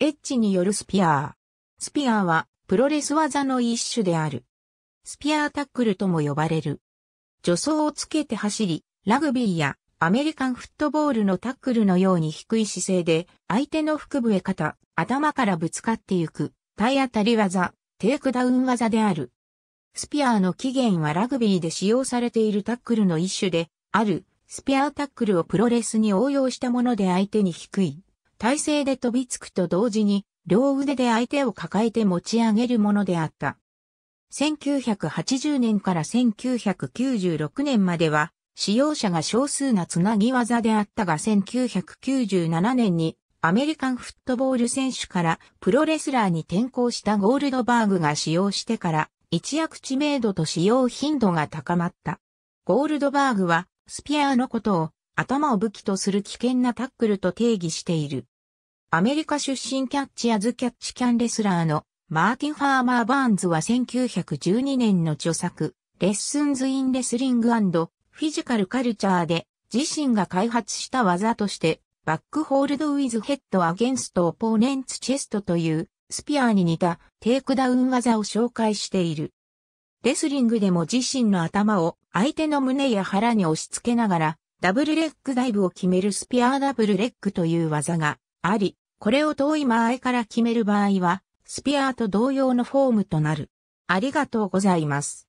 エッジによるスピアー。スピアーは、プロレス技の一種である。スピアータックルとも呼ばれる。助走をつけて走り、ラグビーやアメリカンフットボールのタックルのように低い姿勢で、相手の腹部へ肩、頭からぶつかってゆく、体当たり技、テイクダウン技である。スピアーの起源はラグビーで使用されているタックルの一種で、ある、スピアータックルをプロレスに応用したもので相手に低い、体勢で飛びつくと同時に、両腕で相手を抱えて持ち上げるものであった。1980年から1996年までは、使用者が少数なつなぎ技であったが1997年にアメリカンフットボール選手からプロレスラーに転向したゴールドバーグが使用してから一躍知名度と使用頻度が高まった。ゴールドバーグはスピアーのことを頭を武器とする危険なタックルと定義している。アメリカ出身キャッチアズキャッチキャンレスラーのマーティン・ファーマー・バーンズは1912年の著作、レッスンズ・イン・レスリング・フィジカル・カルチャーで自身が開発した技として、バックホールド・ウィズ・ヘッド・アゲンスト・オポーネンツ・チェストというスピアーに似たテイクダウン技を紹介している。レスリングでも自身の頭を相手の胸や腹に押し付けながらダブルレッグダイブを決めるスピアーダブルレッグという技があり、これを遠い間合いから決める場合は、スピアーと同様のフォームとなる。ありがとうございます。